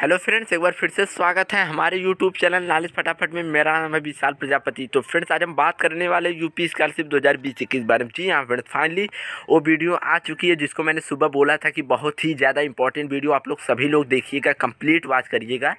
hello friends एक बार फिर से स्वागत है हमारे यूट्यूब चैनल नॉलेज फटाफट में मेरा नाम है विशाल प्रजापति तो फ्रेंड्स आज हम बात करने वाले यूपी स्कॉलरशिप दो हज़ार बीस इक्कीस बारे में जी हाँ फ्रेंड्स फाइनली वो वीडियो आ चुकी है जिसको मैंने सुबह बोला था कि बहुत ही ज़्यादा इंपॉर्टेंट वीडियो आप लोग सभी लोग देखिएगा कंप्लीट वॉच करिएगा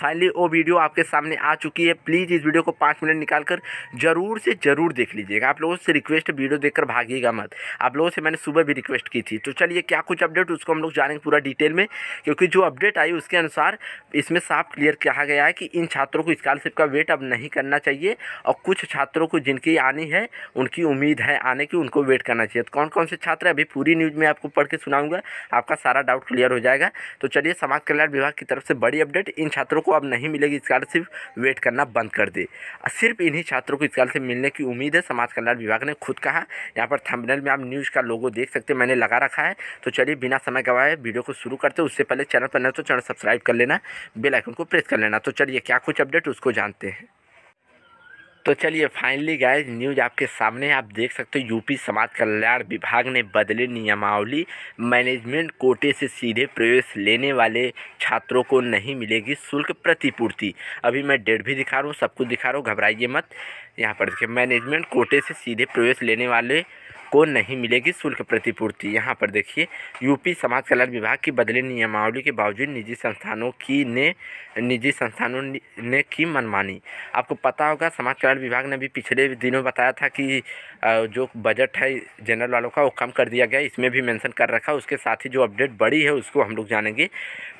फाइनली वो वीडियो आपके सामने आ चुकी है प्लीज़ इस वीडियो को पाँच मिनट निकाल कर ज़रूर से ज़रूर देख लीजिएगा आप लोगों से रिक्वेस्ट वीडियो कर भागिएगा मत आप लोगों से मैंने सुबह भी रिक्वेस्ट की थी तो चलिए क्या कुछ अपडेट उसको हम लोग जानेंगे पूरा डिटेल में क्योंकि जो अपडेट आई उसके अनुसार अनुसार इसमें साफ क्लियर कहा गया है कि इन छात्रों को स्कॉलरशिप का वेट अब नहीं करना चाहिए और कुछ छात्रों को जिनकी आनी है उनकी उम्मीद है आने की उनको वेट करना चाहिए तो कौन कौन से छात्र अभी पूरी न्यूज़ में आपको पढ़ के सुनाऊँगा आपका सारा डाउट क्लियर हो जाएगा तो चलिए समाज कल्याण विभाग की तरफ से बड़ी अपडेट इन छात्रों को अब नहीं मिलेगी स्कॉलरशिप वेट करना बंद कर दे सिर्फ इन्हीं छात्रों को स्कॉलरशिप मिलने की उम्मीद है समाज कल्याण विभाग ने खुद कहा यहाँ पर थंबनेल में आप न्यूज़ का लोगो देख सकते हैं मैंने लगा रखा है तो चलिए बिना समय गवाए वीडियो को शुरू करते उससे पहले चैनल पर न तो चैनल सब्सक्राइब कर कर लेना बेल आइकन को प्रेस कर लेना तो चलिए क्या कुछ अपडेट उसको जानते हैं तो चलिए फाइनली गाइस न्यूज आपके सामने आप देख सकते हो यूपी समाज कल्याण विभाग ने बदले नियमावली मैनेजमेंट कोटे से सीधे प्रवेश लेने वाले छात्रों को नहीं मिलेगी शुल्क प्रतिपूर्ति अभी मैं डेट भी दिखा रहा हूँ सब कुछ दिखा रहा हूँ घबराइए मत यहाँ पर देखिए मैनेजमेंट कोटे से सीधे प्रवेश लेने वाले को नहीं मिलेगी शुल्क प्रतिपूर्ति यहाँ पर देखिए यूपी समाज कल्याण विभाग की बदली नियमावली के बावजूद निजी संस्थानों की ने निजी संस्थानों ने की मनमानी आपको पता होगा समाज कल्याण विभाग ने भी पिछले दिनों बताया था कि जो बजट है जनरल वालों का वो कम कर दिया गया इसमें भी मैंसन कर रखा उसके साथ ही जो अपडेट बड़ी है उसको हम लोग जानेंगे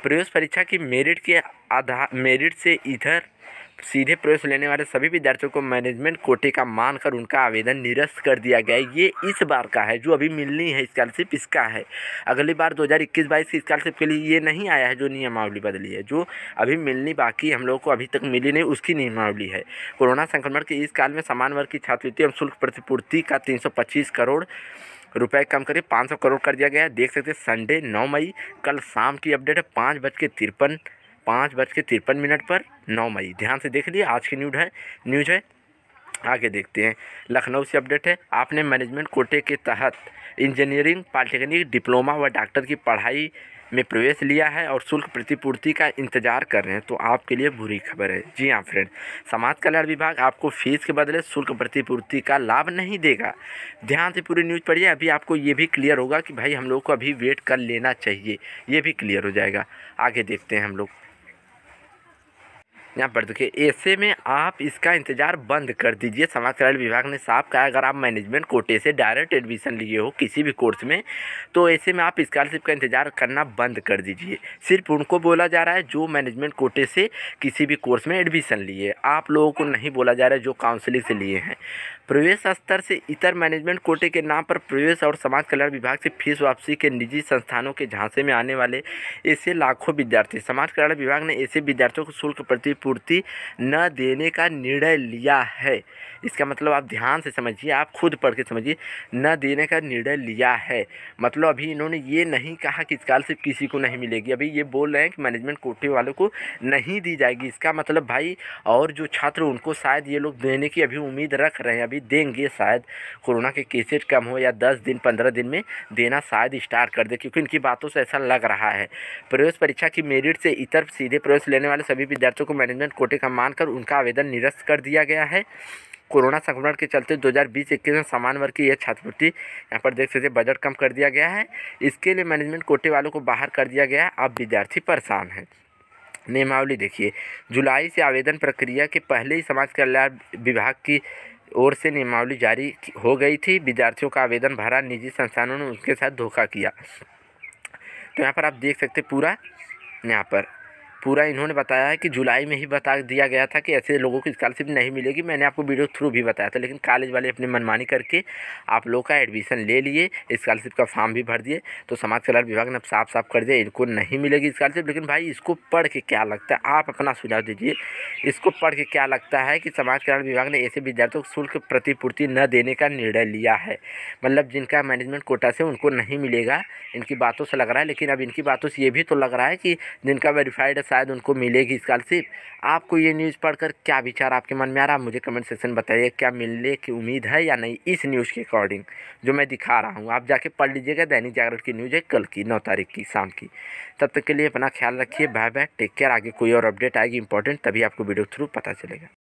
प्रवेश परीक्षा की मेरिट के आधार मेरिट से इधर सीधे प्रवेश लेने वाले सभी विद्यार्थियों को मैनेजमेंट कोटे का मानकर उनका आवेदन निरस्त कर दिया गया है ये इस बार का है जो अभी मिलनी है स्कॉलरशिप इसका है अगली बार 2021-22 की स्कॉलरशिप के लिए ये नहीं आया है जो नियमावली बदली है जो अभी मिलनी बाकी हम लोगों को अभी तक मिली नहीं उसकी नियमावली है कोरोना संक्रमण के इस काल में समान वर्ग की छात्रवृत्ति एवं शुल्क प्रतिपूर्ति का तीन करोड़ रुपए कम करिए पाँच सौ करोड़ कर दिया गया है देख सकते हैं संडे नौ मई कल शाम की अपडेट है पाँच बज के तिरपन पाँच बज के तिरपन मिनट पर नौ मई ध्यान से देख लिए आज की न्यूज है न्यूज है आगे देखते हैं लखनऊ से अपडेट है आपने मैनेजमेंट कोटे के तहत इंजीनियरिंग पॉलिटेक्निक डिप्लोमा व डॉक्टर की पढ़ाई में प्रवेश लिया है और शुल्क प्रतिपूर्ति का इंतजार कर रहे हैं तो आपके लिए बुरी खबर है जी हाँ फ्रेंड समाज कल्याण विभाग आपको फीस के बदले शुल्क प्रतिपूर्ति का लाभ नहीं देगा ध्यान से पूरी न्यूज़ पढ़िए अभी आपको ये भी क्लियर होगा कि भाई हम लोग को अभी वेट कर लेना चाहिए ये भी क्लियर हो जाएगा आगे देखते हैं हम लोग यहाँ पर देखिए ऐसे में आप इसका इंतजार बंद कर दीजिए समाज कल्याण विभाग ने साफ कहा अगर आप मैनेजमेंट कोटे से डायरेक्ट एडमिशन लिए हो किसी भी कोर्स में तो ऐसे में आप स्कॉलरशिप का इंतजार करना बंद कर दीजिए सिर्फ उनको बोला जा रहा है जो मैनेजमेंट कोटे से किसी भी कोर्स में एडमिशन लिए आप लोगों को नहीं बोला जा रहा है जो काउंसिलिंग से लिए हैं प्रवेश स्तर से इतर मैनेजमेंट कोटे के नाम पर प्रवेश और समाज कल्याण विभाग से फीस वापसी के निजी संस्थानों के झांसे में आने वाले ऐसे लाखों विद्यार्थी समाज कल्याण विभाग ने ऐसे विद्यार्थियों को शुल्क प्रति क्षतिपूर्ति न देने का निर्णय लिया है इसका मतलब आप ध्यान से समझिए आप खुद पढ़ के समझिए न देने का निर्णय लिया है मतलब अभी इन्होंने ये नहीं कहा कि स्कॉलरशिप किसी को नहीं मिलेगी अभी ये बोल रहे हैं कि मैनेजमेंट कोटे वालों को नहीं दी जाएगी इसका मतलब भाई और जो छात्र उनको शायद ये लोग देने की अभी उम्मीद रख रहे हैं अभी देंगे शायद कोरोना के केसेज कम हो या दस दिन पंद्रह दिन में देना शायद स्टार्ट कर दे क्योंकि इनकी बातों से ऐसा लग रहा है प्रवेश परीक्षा की मेरिट से इतर सीधे प्रवेश लेने वाले सभी विद्यार्थियों को मैनेज रंजन कोटे का मानकर उनका आवेदन निरस्त कर दिया गया है कोरोना संक्रमण के चलते 2020-21 में सामान्य वर्ग की यह छात्रवृत्ति यहाँ पर देख सकते बजट कम कर दिया गया है इसके लिए मैनेजमेंट कोटे वालों को बाहर कर दिया गया है अब विद्यार्थी परेशान हैं नियमावली देखिए जुलाई से आवेदन प्रक्रिया के पहले ही समाज कल्याण विभाग की ओर से नियमावली जारी हो गई थी विद्यार्थियों का आवेदन भरा निजी संस्थानों ने उसके साथ धोखा किया तो यहाँ पर आप देख सकते पूरा यहाँ पर पूरा इन्होंने बताया है कि जुलाई में ही बता दिया गया था कि ऐसे लोगों को स्कॉलरशिप नहीं मिलेगी मैंने आपको वीडियो थ्रू भी बताया था लेकिन कॉलेज वाले अपने मनमानी करके आप लोगों का एडमिशन ले लिए स्कॉलरशिप का फॉर्म भी भर दिए तो समाज कल्याण विभाग ने साफ साफ कर दिया इनको नहीं मिलेगी स्कॉलरशिप लेकिन भाई इसको पढ़ के क्या लगता है आप अपना सुझाव दीजिए इसको पढ़ के क्या लगता है कि समाज कल्याण विभाग ने ऐसे विद्यार्थियों को शुल्क प्रतिपूर्ति न देने का निर्णय लिया है मतलब जिनका मैनेजमेंट कोटा से उनको नहीं मिलेगा इनकी बातों से लग रहा है लेकिन अब इनकी बातों से ये भी तो लग रहा है कि जिनका वेरीफाइड शायद उनको मिलेगी स्कॉलरशिप आपको ये न्यूज़ पढ़कर क्या विचार आपके मन में आ रहा है मुझे कमेंट सेक्शन में बताइए क्या मिलने की उम्मीद है या नहीं इस न्यूज़ के अकॉर्डिंग जो मैं दिखा रहा हूँ आप जाके पढ़ लीजिएगा दैनिक जागरण की न्यूज़ है कल की नौ तारीख की शाम की तब तक के लिए अपना ख्याल रखिए बाय बाय टेक केयर आगे कोई और अपडेट आएगी इंपॉर्टेंट तभी आपको वीडियो थ्रू पता चलेगा